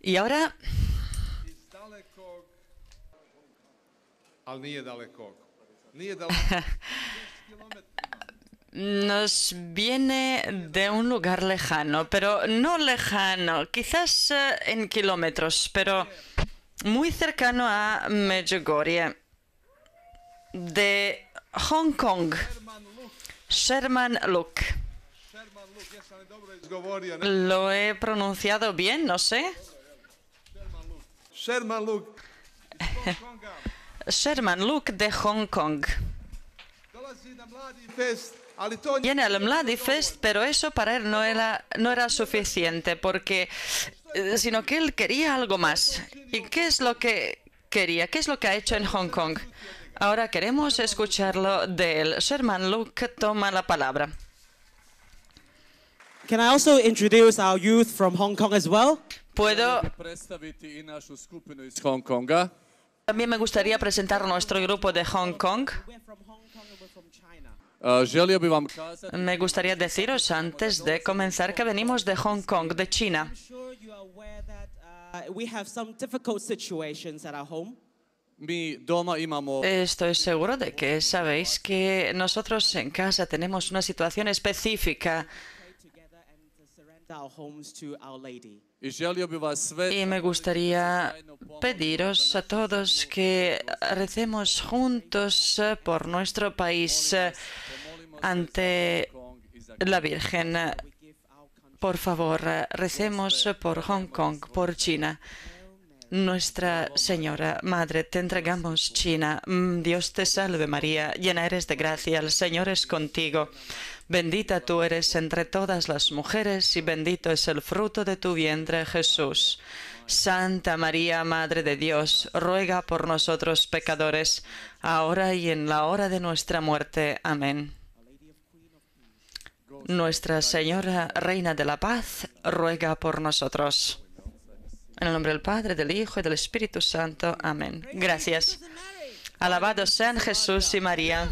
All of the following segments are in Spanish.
Y ahora nos viene de un lugar lejano, pero no lejano, quizás eh, en kilómetros, pero muy cercano a Medjugorje, de Hong Kong, Sherman Look. Lo he pronunciado bien, no sé. Sherman Luke. de Hong Kong. Viene al Mladi Fest, pero eso para él no era, no era suficiente, porque eh, sino que él quería algo más. ¿Y qué es lo que quería? ¿Qué es lo que ha hecho en Hong Kong? Ahora queremos escucharlo de él. Sherman Luke toma la palabra. Can I also introduce our youth from Hong Kong as well? Puedo También me ¿ah? gustaría presentar nuestro grupo de Hong Kong. Ah, me gustaría deciros antes de comenzar que venimos de Hong Kong, de China. Estoy seguro de que sabéis que nosotros en casa tenemos una situación específica. Y me gustaría pediros a todos que recemos juntos eh, por nuestro país eh, ante la Virgen. Por favor, eh, recemos por Hong Kong, por China. Nuestra Señora Madre, te entregamos China. Mm, Dios te salve María, llena eres de gracia, el Señor es contigo. Bendita tú eres entre todas las mujeres y bendito es el fruto de tu vientre Jesús. Santa María, Madre de Dios, ruega por nosotros pecadores, ahora y en la hora de nuestra muerte. Amén. Nuestra Señora, Reina de la Paz, ruega por nosotros. En el nombre del Padre, del Hijo y del Espíritu Santo. Amén. Gracias. Alabados sean Jesús y María.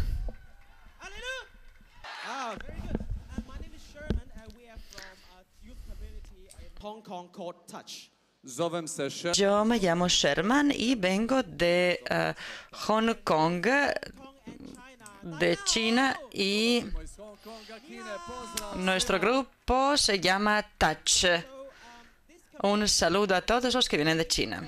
Yo me llamo Sherman y vengo de eh, Hong Kong, de China, y nuestro grupo se llama Touch. Un saludo a todos los que vienen de China.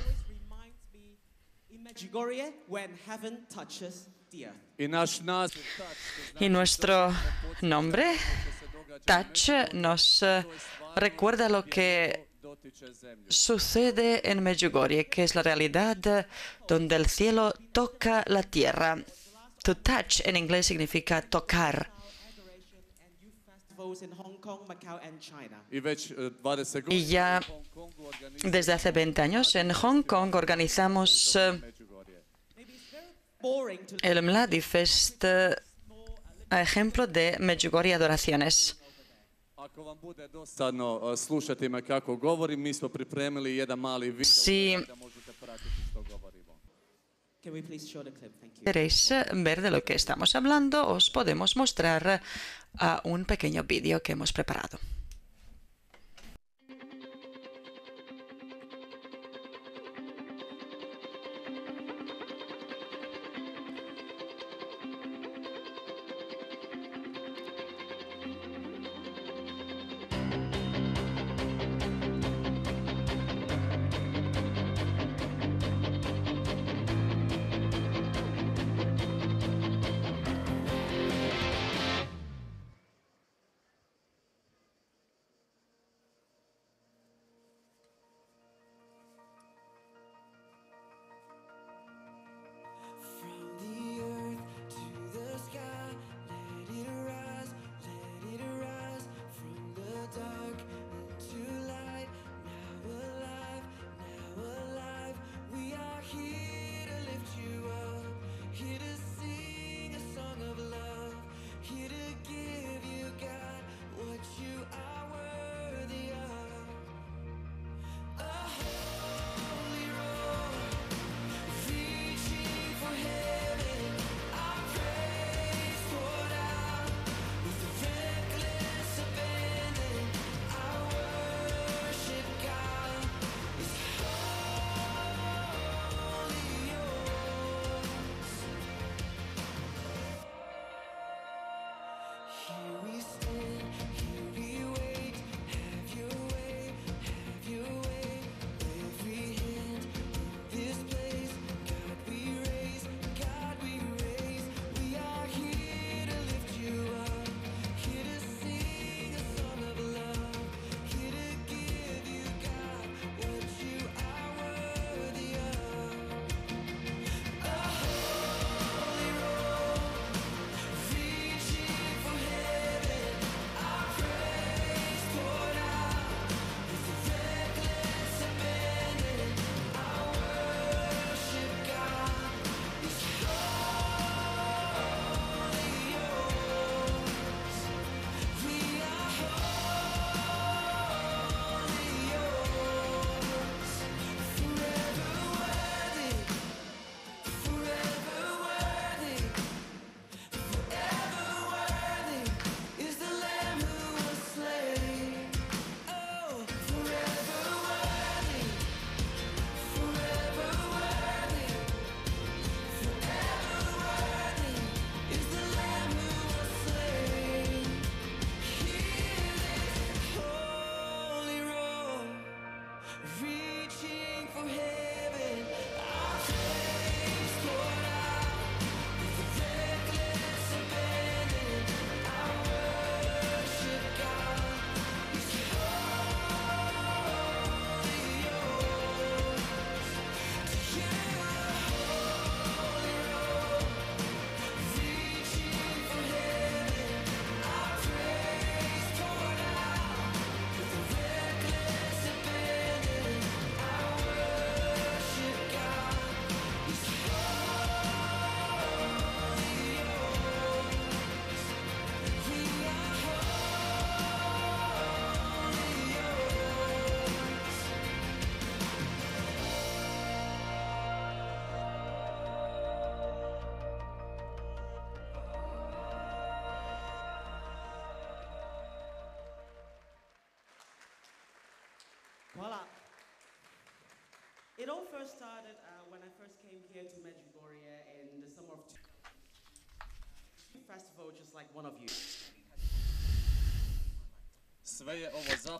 Y nuestro nombre, touch nos eh, recuerda lo que sucede en Medjugorje, que es la realidad donde el cielo toca la tierra. To touch en inglés significa tocar. Eh, y ya desde hace 20 años en Hong Kong organizamos eh, el Mladi a este ejemplo de Medjugorje adoraciones. Si queréis ver de lo que estamos hablando, os podemos mostrar eh, a un pequeño vídeo que hemos preparado.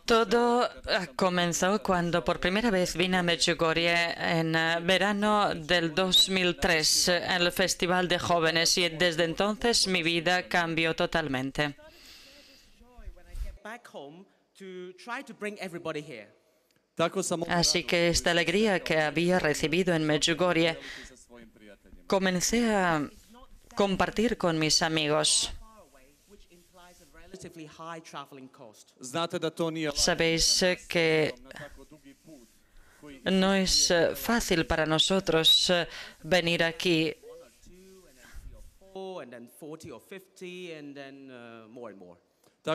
Todo comenzó cuando por primera vez vine a Medjugorje en eh, verano del 2003 en el Festival de Jóvenes y desde entonces mi vida cambió totalmente. Así que esta alegría que había recibido en Medjugorje comencé a compartir con mis amigos. Sabéis eh, que no es eh, fácil para nosotros eh, venir aquí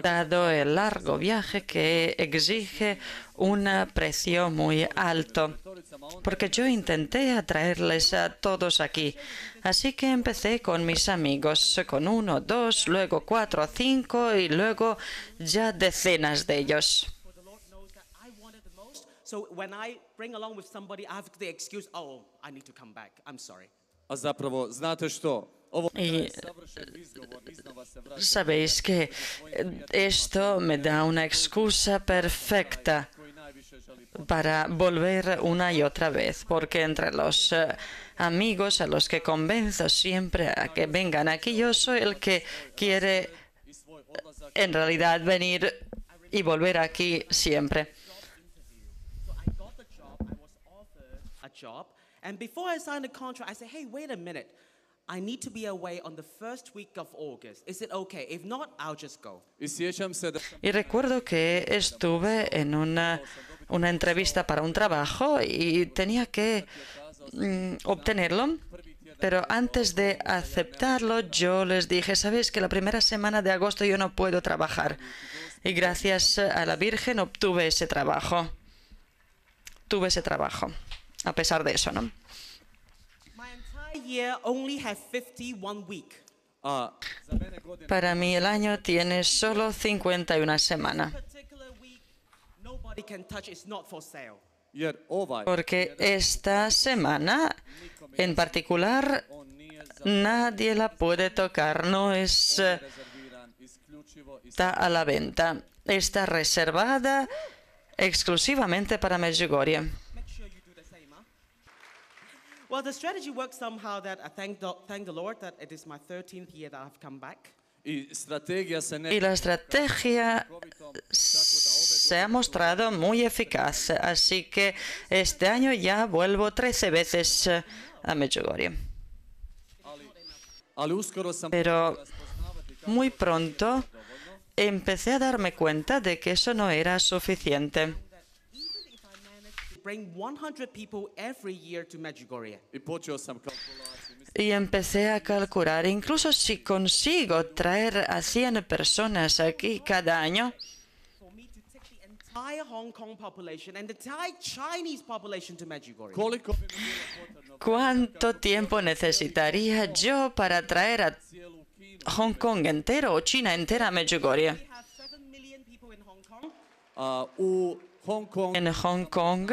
dado el largo viaje que exige un precio muy alto, porque yo intenté atraerles a todos aquí. Así que empecé con mis amigos, con uno, dos, luego cuatro, cinco y luego ya decenas de ellos. oh, necesito volver, ¿sabes y eh, sabéis que eh, esto me da una excusa perfecta para volver una y otra vez, porque entre los eh, amigos a los que convenzo siempre a que vengan aquí, yo soy el que quiere en realidad venir y volver aquí siempre. I need to be away on the first week of August. Y recuerdo que estuve en una, entrevista para un trabajo y tenía que mm, obtenerlo. Pero antes de aceptarlo, yo les dije, sabéis que la primera semana de agosto yo no puedo trabajar. Y gracias a la Virgen obtuve ese trabajo. Tuve ese trabajo, a pesar de eso, ¿no? Ah. para mí el año tiene solo 51 semanas. Porque esta semana en particular nadie la puede tocar, no es, eh, está a la venta. Está reservada exclusivamente para Medjugorje. Well, the strategy works somehow that I thank the, thank the Lord that it is my 13th year that I've come back. Y, y la este estrategia se ha mostrado muy eficaz, así que este año ya vuelvo 13 veces a Medjugorje. Pero muy pronto empecé a darme cuenta de que eso no era suficiente. Y empecé a calcular, incluso si consigo traer a 100 personas aquí cada año, ¿Cuánto tiempo necesitaría yo para traer a Hong Kong entero o China entera a Medjugorje? Uh, en Hong Kong,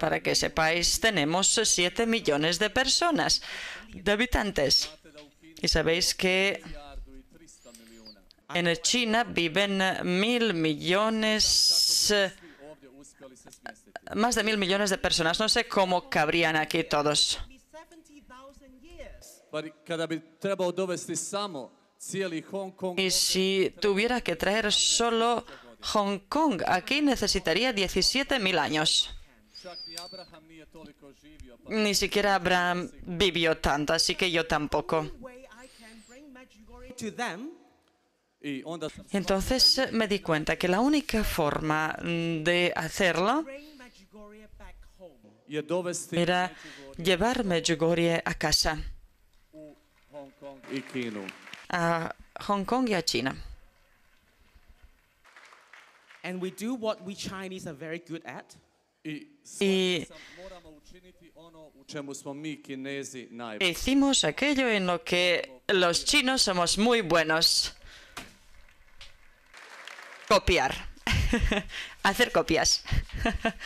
para que sepáis, tenemos 7 millones de personas, de habitantes. Y sabéis que en China viven mil millones, más de mil millones de personas. No sé cómo cabrían aquí todos. Y si tuviera que traer solo Hong Kong aquí necesitaría 17.000 años. Ni siquiera Abraham vivió tanto, así que yo tampoco. Entonces eh, me di cuenta que la única forma mm, de hacerlo era llevar Medjugorje a casa, a Hong Kong y a China. And y hicimos aquello en lo que los chinos somos muy buenos. Copiar. Hacer copias.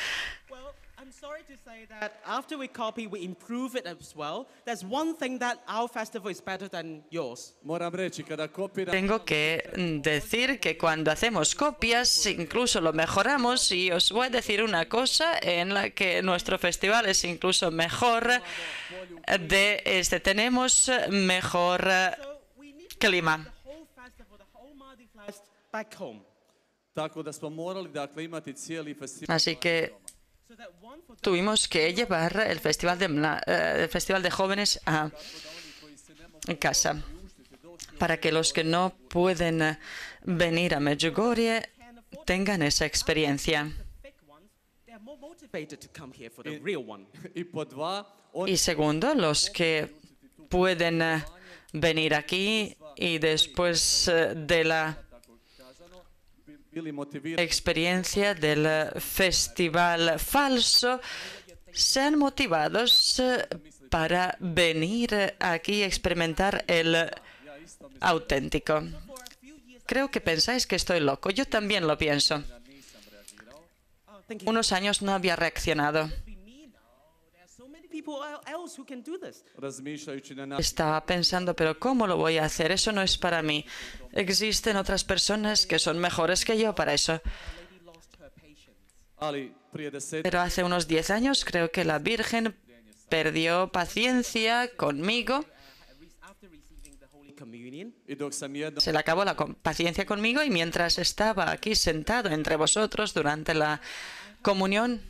Tengo que decir que cuando hacemos copias, incluso lo mejoramos y os voy a decir una cosa en la que nuestro festival es incluso mejor de este. Tenemos mejor eh, clima Así que tuvimos que llevar el Festival de, eh, Festival de Jóvenes a casa para que los que no pueden eh, venir a Medjugorje tengan esa experiencia. Y segundo, los que pueden eh, venir aquí y después de la experiencia del eh, festival falso sean motivados eh, para venir eh, aquí a experimentar el auténtico. Creo que pensáis que estoy loco. Yo también lo pienso. Unos años no había reaccionado. Estaba pensando, pero ¿cómo lo voy a hacer? Eso no es para mí. Existen otras personas que son mejores que yo para eso. Pero hace unos 10 años creo que la Virgen perdió paciencia conmigo. Se le acabó la paciencia conmigo y mientras estaba aquí sentado entre vosotros durante la comunión,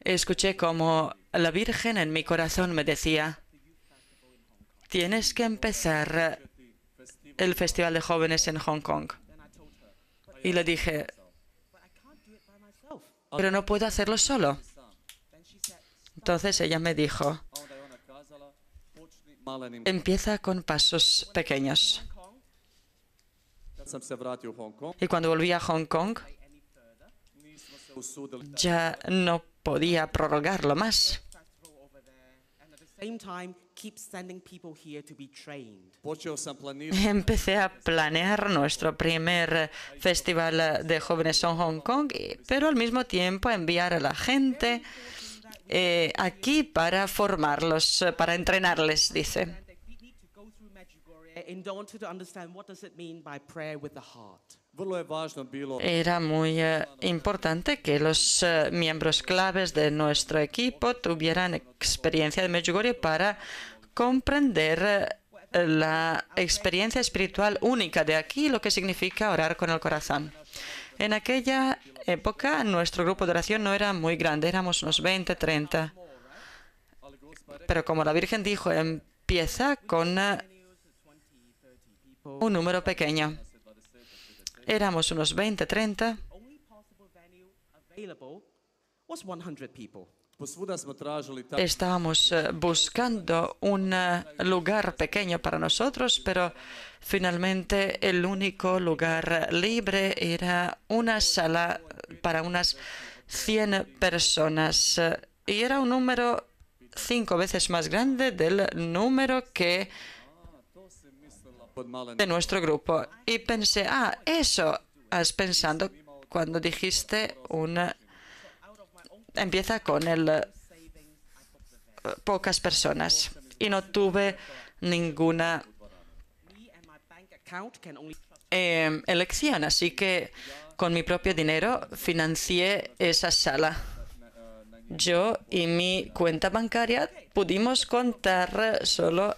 Escuché como la Virgen en mi corazón me decía, tienes que empezar el Festival de Jóvenes en Hong Kong. Y le dije, pero no puedo hacerlo solo. Entonces ella me dijo, empieza con pasos pequeños. Y cuando volví a Hong Kong, ya no podía prorrogarlo más. Empecé a planear nuestro primer festival de jóvenes en Hong Kong, pero al mismo tiempo enviar a la gente eh, aquí para formarlos, para entrenarles, dice. Eh, era muy eh, importante que los eh, miembros claves de nuestro equipo tuvieran experiencia de Medjugorje para comprender la experiencia espiritual única de aquí, lo que significa orar con el corazón. En aquella época nuestro grupo de oración no era muy grande, éramos unos 20, 30. Pero como la Virgen dijo, empieza con un número pequeño. Éramos unos 20, 30. Estábamos eh, buscando un eh, lugar pequeño para nosotros, pero finalmente el único lugar libre era una sala para unas 100 personas eh, y era un número cinco veces más grande del número que de nuestro grupo. Y pensé, ah, eso has pensando cuando dijiste una... Empieza con el eh, pocas personas. Y no tuve ninguna em, elección, así que con mi propio dinero financié esa sala. Yo y mi cuenta bancaria pudimos contar solo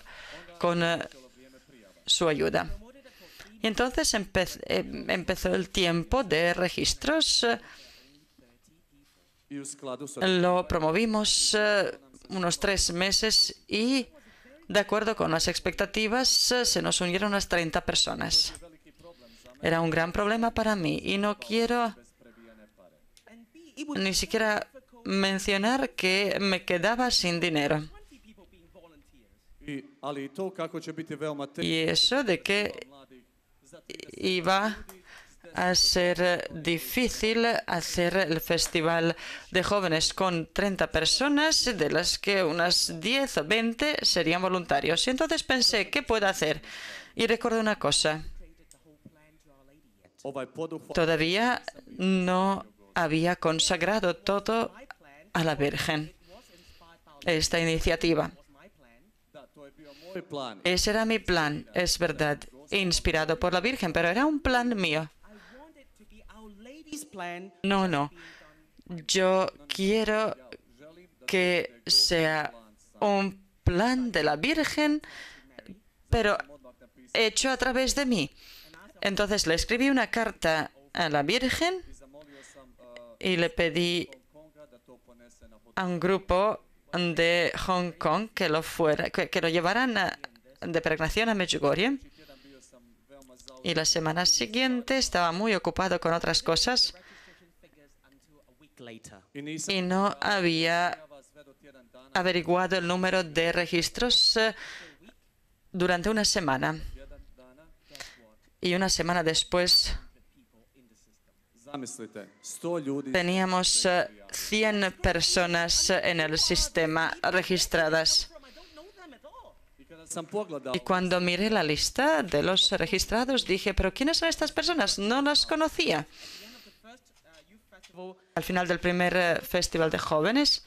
con eh, su ayuda. Y entonces eh, empezó el tiempo de registros. Lo promovimos eh, unos tres meses y, de acuerdo con las expectativas, eh, se nos unieron unas 30 personas. Era un gran problema para mí y no quiero ni siquiera mencionar que me quedaba sin dinero. Y eso de que iba a ser difícil hacer el festival de jóvenes con 30 personas, de las que unas 10 o 20 serían voluntarios. Y entonces pensé, ¿qué puedo hacer? Y recuerdo una cosa. Todavía no había consagrado todo a la Virgen, esta iniciativa. Ese era mi plan, es verdad, inspirado por la Virgen, pero era un plan mío. No, no. Yo quiero que sea un plan de la Virgen, pero hecho a través de mí. Entonces le escribí una carta a la Virgen y le pedí a un grupo de Hong Kong que lo fuera, que, lo llevaran de peregrinación a Medjugorje. Y la semana siguiente estaba muy ocupado con otras cosas y no había averiguado el número de registros eh, durante una semana. Y una semana después Teníamos 100 eh, personas en el sistema registradas. Y cuando miré la lista de los registrados dije, pero ¿quiénes son estas personas? No las conocía. Al final del primer eh, festival de jóvenes,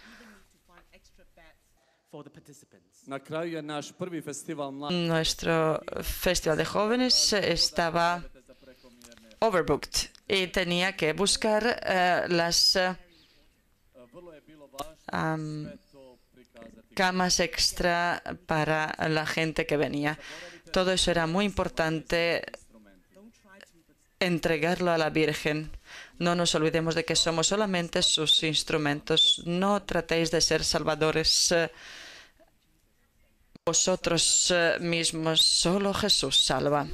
nuestro festival de jóvenes estaba overbooked y tenía que buscar eh, las eh, camas extra para la gente que venía. Todo eso era muy importante entregarlo a la Virgen. No nos olvidemos de que somos solamente sus instrumentos. No tratéis de ser salvadores eh, vosotros mismos. Solo Jesús salva.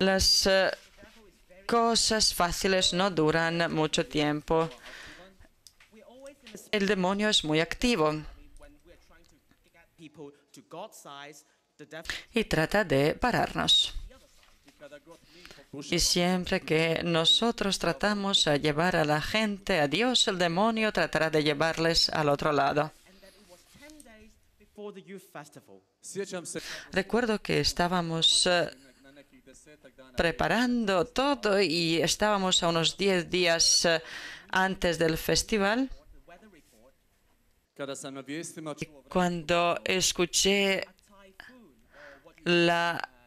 Las eh, cosas fáciles no duran mucho tiempo. El demonio es muy activo y trata de pararnos. Y siempre que nosotros tratamos de llevar a la gente a Dios, el demonio tratará de llevarles al otro lado. Recuerdo que estábamos eh, preparando todo y estábamos a unos 10 días eh, antes del festival. Cuando escuché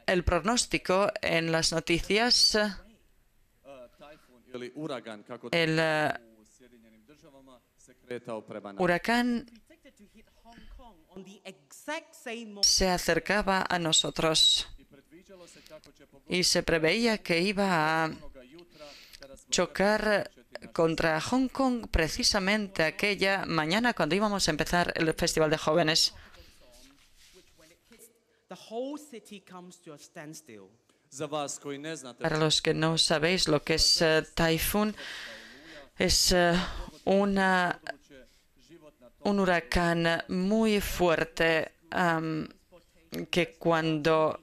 el pronóstico en las noticias, eh, el huracán se acercaba a nosotros y se preveía que iba a chocar contra Hong Kong precisamente aquella mañana cuando íbamos a empezar el Festival de Jóvenes. Para los que no sabéis lo que es eh, es eh, una un huracán muy fuerte que cuando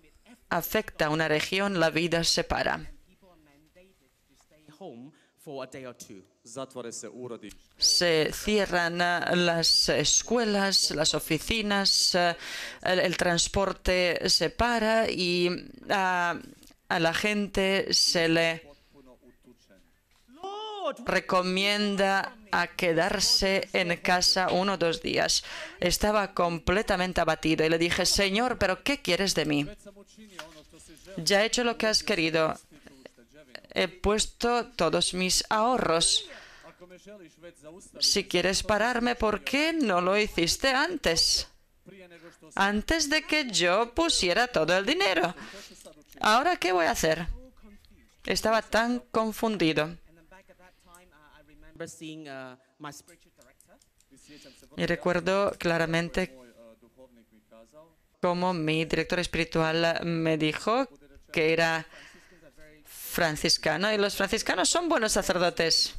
afecta a una región la vida se para. Se cierran ah, las escuelas, las oficinas, ah, el, transporte se para y ah, a la gente se le recomienda a quedarse en casa uno o dos días. Estaba completamente abatido y le dije, Señor, pero ¿qué quieres de mí? Ya he hecho lo que has querido. He puesto todos mis ahorros. Si quieres pararme, ¿por qué no lo hiciste antes? Antes de que yo pusiera todo el dinero. ¿Ahora qué voy a hacer? Estaba tan confundido. Y recuerdo claramente cómo mi director espiritual me dijo que era franciscano y los franciscanos son buenos sacerdotes.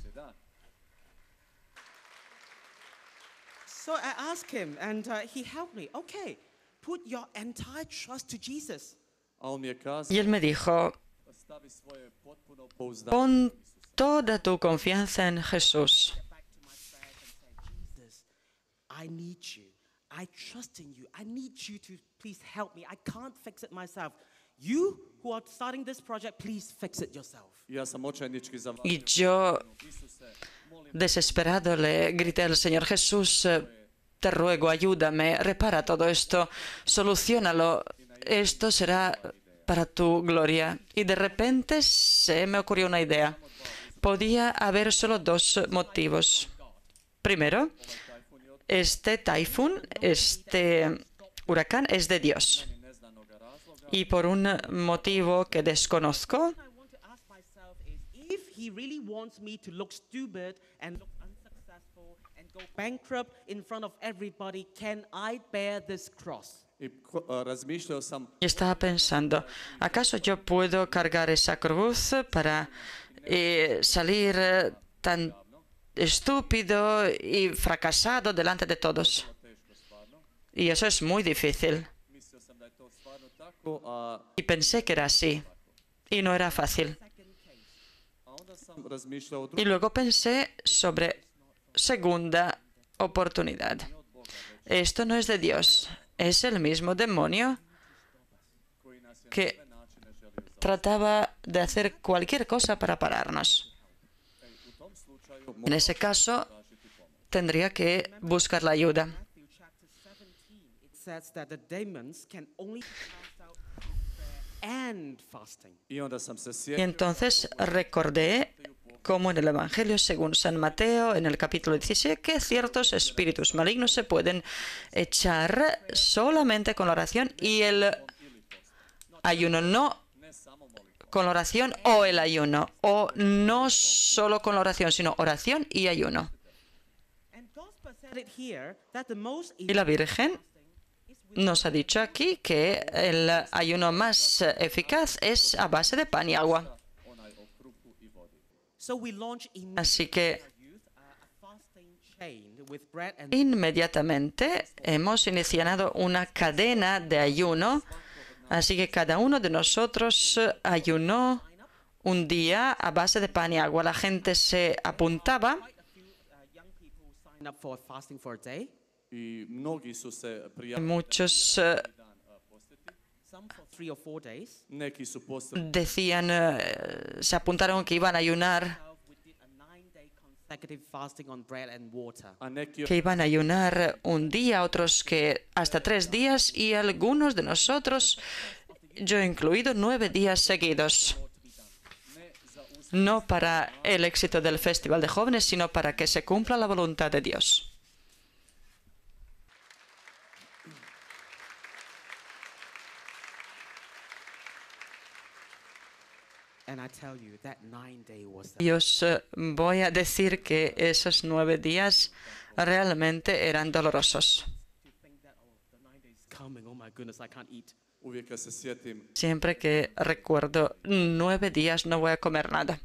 Y él me dijo, pon toda tu confianza en Jesús. Y yo, desesperado, le grité al Señor Jesús, eh, te ruego, ayúdame, repara todo esto, solucionalo, esto será para tu gloria. Y de repente se me ocurrió una idea podía haber solo dos motivos. Primero, este taifún, este huracán es de Dios. Y por un motivo que desconozco, eh, y estaba pensando, ¿acaso yo puedo cargar esa cruz para y eh, salir eh, tan estúpido y fracasado delante de todos. Y eso es muy difícil. Y pensé que era así. Y no era fácil. Y luego pensé sobre segunda oportunidad. Esto no es de Dios. Es el mismo demonio que trataba de hacer cualquier cosa para pararnos. En ese caso, tendría que buscar la ayuda. Y entonces recordé como en el Evangelio según San Mateo, en el capítulo 17, que ciertos espíritus malignos se pueden echar solamente con la oración y el ayuno, no con la oración o el ayuno, o no solo con la oración, sino oración y ayuno. Y la Virgen nos ha dicho aquí que el ayuno más eficaz es a base de pan y agua. Así que inmediatamente hemos iniciado una cadena de ayuno Así que cada uno de nosotros eh, ayunó un día a base de pan y agua. La gente se apuntaba. Muchos eh, decían, eh, se apuntaron que iban a ayunar que iban a ayunar un día, otros que hasta tres días y algunos de nosotros, yo incluido, nueve días seguidos. No para el éxito del Festival de Jóvenes, sino para que se cumpla la voluntad de Dios. Y os eh, voy a decir que esos nueve días realmente eran dolorosos. Oh Siempre que recuerdo nueve días no voy a comer nada.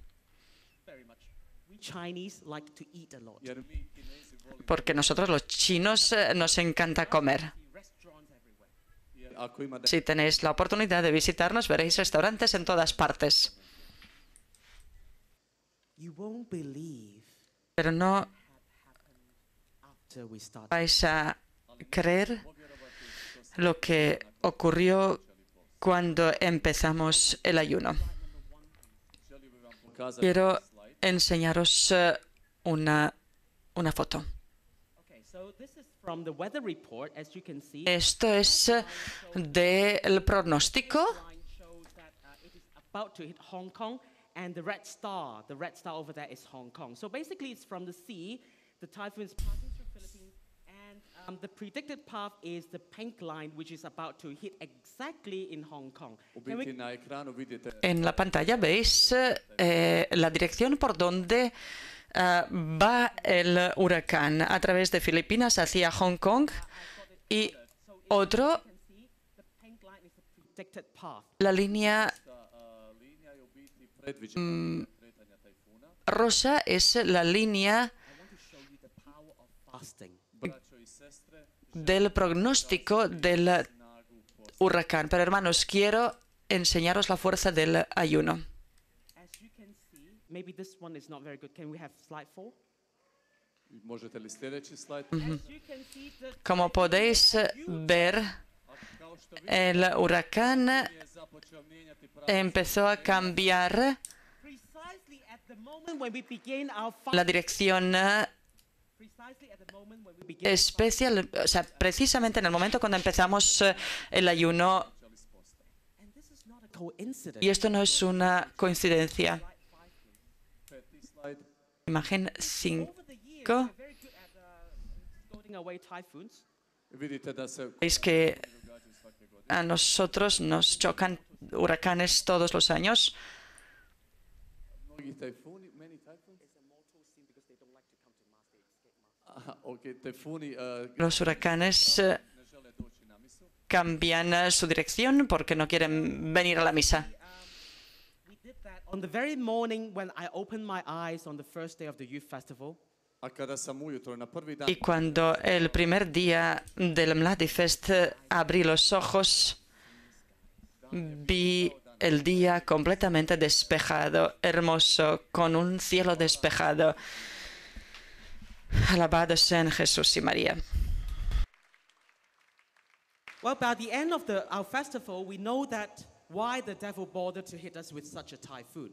Porque nosotros los chinos eh, nos encanta comer. Si tenéis la oportunidad de visitarnos, veréis restaurantes en todas partes. Pero no vais a creer lo que ocurrió cuando empezamos el ayuno. Quiero enseñaros eh, una, una foto. Esto es eh, del pronóstico and the red star, the red star over there is Hong Kong. So basically, it's from the sea. The typhoon is passing through Philippines, and um, the predicted path is the pink line, which is about to hit exactly in Hong Kong. We... En la pantalla veis eh, eh la dirección por donde uh, va el huracán a través de Filipinas hacia Hong Kong y otro la línea Mm, rosa es la línea del pronóstico del huracán. Pero hermanos, quiero enseñaros la fuerza del ayuno. Como podéis ver, el eh, huracán empezó a cambiar la dirección eh, especial, o sea, precisamente en el momento cuando empezamos eh, el ayuno. Y esto no es una coincidencia. Imagen 5. Veis uh, que a nosotros nos chocan huracanes todos los años. Los huracanes eh, cambian eh, su dirección porque no quieren venir a la misa. Y cuando el primer día del Mladifest abrí los ojos, vi el día completamente despejado, hermoso, con un cielo despejado. Alabado sea Jesús y María. Well, by the end of our festival, we know that why the devil bothered to hit us with such a typhoon.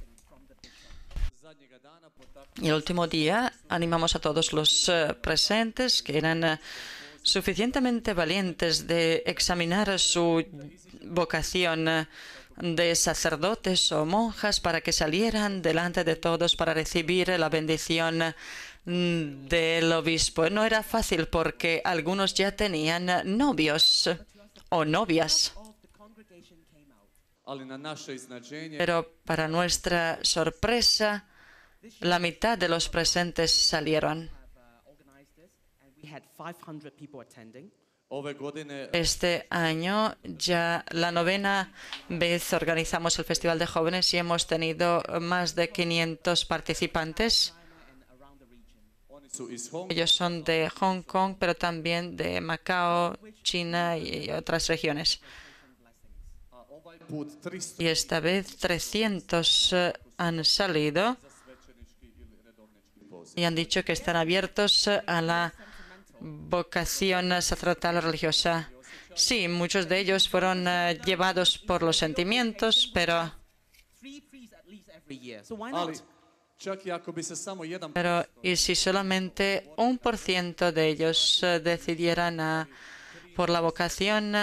Y el último día animamos a todos los eh, presentes que eran eh, suficientemente valientes de examinar su vocación eh, de sacerdotes o monjas para que salieran delante de todos para recibir la bendición mm, del obispo. No era fácil porque algunos ya tenían novios o novias. Pero para nuestra sorpresa, la mitad de los presentes salieron. Este año ya la novena vez organizamos el Festival de Jóvenes y hemos tenido más de 500 participantes. Ellos son de Hong Kong, pero también de Macao, China y otras regiones. Y esta vez 300 han salido y han dicho que están abiertos a la vocación sacerdotal religiosa. Sí, muchos de ellos fueron eh, llevados por los sentimientos, pero pero, ¿y si solamente un por ciento de ellos eh, decidieran eh, por la vocación,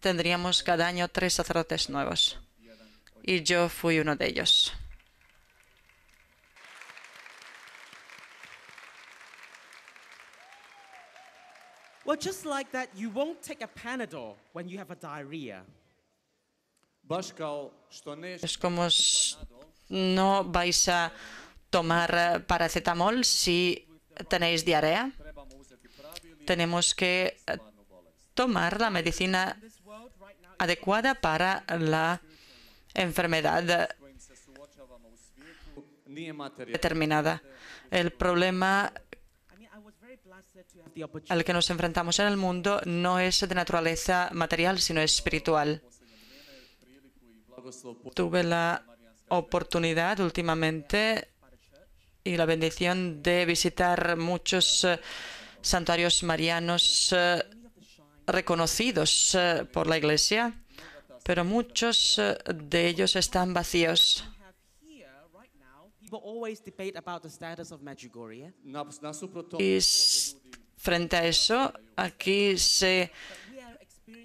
tendríamos cada año tres sacerdotes nuevos? Y yo fui uno de ellos. Es como no vais a tomar eh, paracetamol si tenéis diarrea. Tenemos que eh, tomar la medicina adecuada para la enfermedad determinada. El problema al que nos enfrentamos en el mundo no es de naturaleza material, sino espiritual. Tuve la oportunidad últimamente y la bendición de visitar muchos eh, santuarios marianos eh, reconocidos eh, por la Iglesia, pero muchos de ellos están vacíos people always debate about the status of Medjugorje. Y frente a eso, aquí se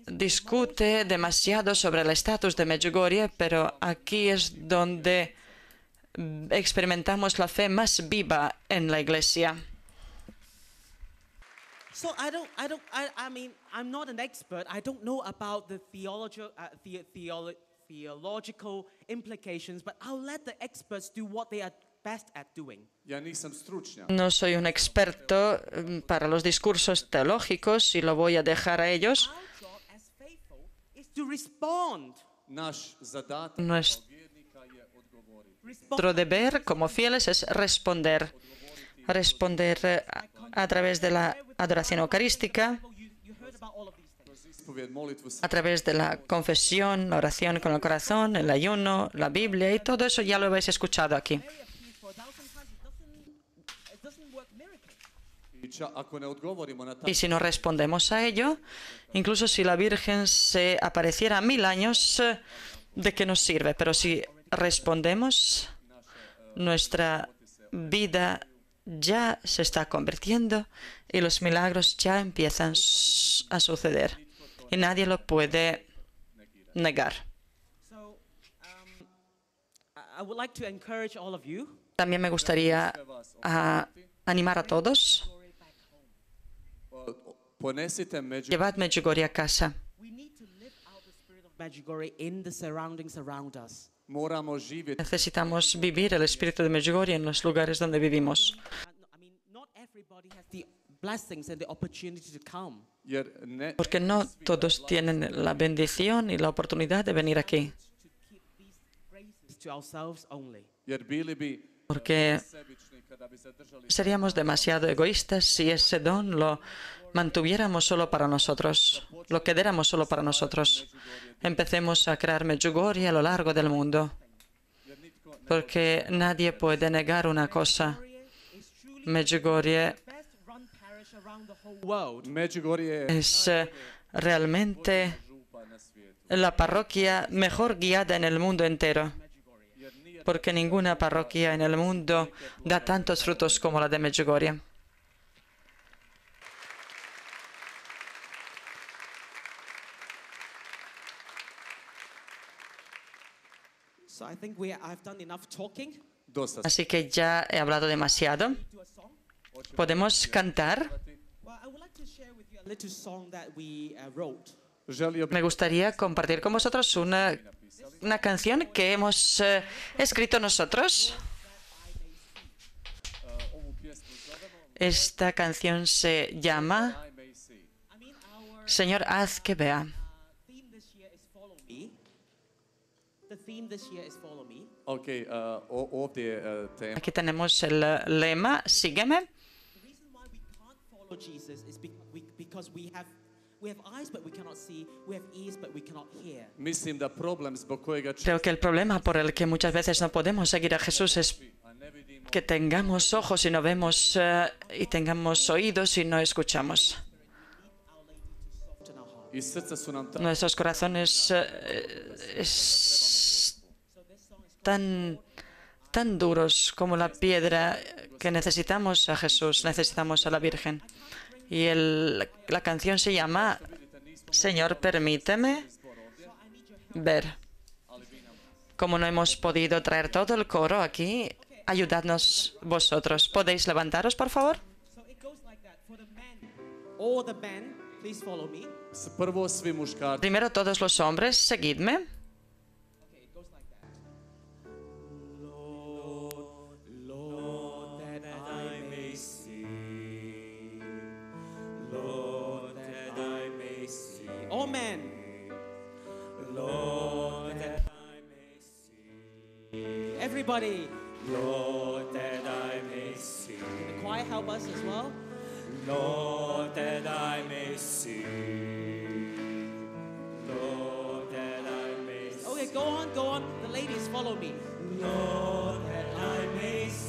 discute demasiado sobre el estatus de Medjugorje, pero aquí es donde experimentamos la fe más viva en la iglesia. So I don't, I don't, I, I mean, I'm not an expert. I don't know about the theology, uh, the, theology. No soy un experto em, para los discursos teológicos y lo voy a dejar a ellos. Nuestro deber como fieles es responder, responder a través de la adoración eucarística a través de la confesión, la oración con el corazón, el ayuno, la Biblia y todo eso ya lo habéis escuchado aquí. Y si no respondemos a ello, incluso si la Virgen se apareciera a mil años, ¿de qué nos sirve? Pero si respondemos, nuestra vida ya se está convirtiendo y los milagros ya empiezan a suceder y nadie lo puede negar. Um, También me gustaría ah, animar a todos. Llevad Medjugorje a casa. Necesitamos vivir el espíritu de Medjugorje en los lugares donde vivimos. Porque no todos tienen la bendición y la oportunidad de venir aquí. Porque seríamos demasiado egoístas si ese don lo mantuviéramos solo para nosotros, lo quedáramos solo para nosotros. Empecemos a crear Medjugorje a lo largo del mundo, porque nadie puede negar una cosa. Medjugorje es eh, realmente la parroquia mejor guiada en el mundo entero, porque ninguna parroquia en el mundo da tantos frutos como la de Medjugorje. Así que ya he hablado demasiado. Podemos cantar me gustaría compartir con vosotros una, canción que hemos eh, escrito nosotros. Esta canción se llama Señor, haz que vea. Uh, uh, Aquí tenemos el uh, lema, sígueme. Creo que el problema por el que muchas veces no podemos seguir a Jesús es que tengamos ojos y no vemos eh, y tengamos oídos y no escuchamos. Nuestros corazones eh, son tan duros como la piedra que necesitamos a Jesús, necesitamos a la Virgen. Y la canción se llama Señor, permíteme ver. Como no hemos podido traer todo el coro aquí, ayudadnos vosotros. ¿Podéis levantaros, por favor? Primero todos los hombres, seguidme. everybody. Lord, that I may see. Can the choir help us as well? Lord, that I may see. Lord, that I may see. Okay, go on, go on. The ladies, follow me. Lord, that I may see.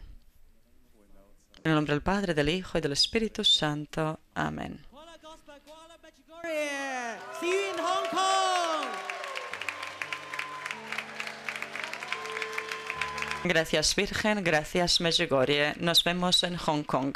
En el nombre del Padre, del Hijo y del Espíritu Santo. Amén. Gracias Virgen, gracias Medjugorje. Nos vemos en Hong Kong.